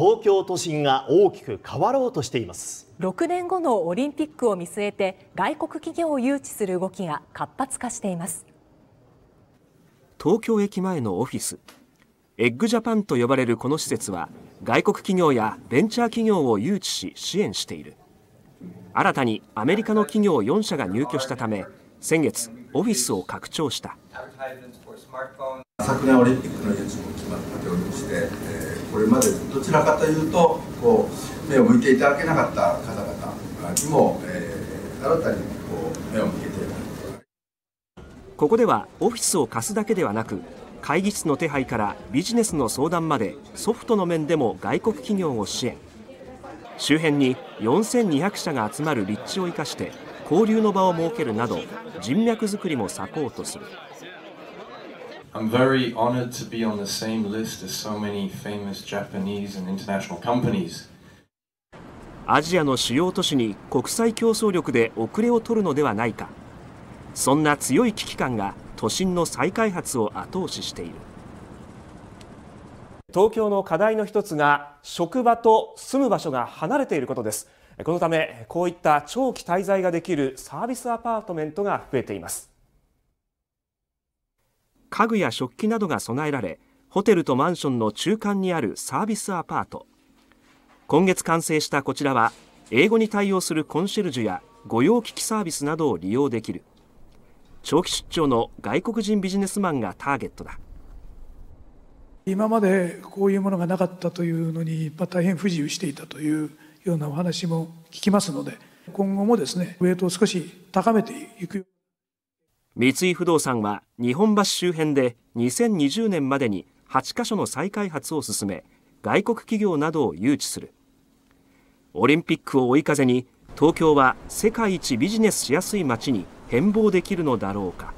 東京都心が大きく変わろうとしています6年後のオリンピックを見据えて外国企業を誘致する動きが活発化しています東京駅前のオフィスエッグジャパンと呼ばれるこの施設は外国企業やベンチャー企業を誘致し支援している新たにアメリカの企業4社が入居したため先月オフィスを拡張した昨年オリンピックの誘致も決まったおりして、えーこれまでどちらかというとこう目を向いていただけなかった方々にも、えー、新たにこう目を向けてここではオフィスを貸すだけではなく会議室の手配からビジネスの相談までソフトの面でも外国企業を支援周辺に4200社が集まる立地を生かして交流の場を設けるなど人脈づくりもサポートする I'm very honored to be on the same list as so many famous Japanese and international companies. アジアの主要都市に国際競争力で遅れを取るのではないかそんな強い危機感が都心の再開発を後押ししている東京の課題の一つが職場と住む場所が離れていることですこのためこういった長期滞在ができるサービスアパートメントが増えています家具や食器などが備えられホテルとマンションの中間にあるサービスアパート今月完成したこちらは英語に対応するコンシェルジュや御用聞きサービスなどを利用できる長期出張の外国人ビジネスマンがターゲットだ今までこういうものがなかったというのに、大変不自由していたというようなお話も聞きますので今後もですねウェイトを少し高めていく。三井不動産は日本橋周辺で2020年までに8カ所の再開発を進め外国企業などを誘致するオリンピックを追い風に東京は世界一ビジネスしやすい街に変貌できるのだろうか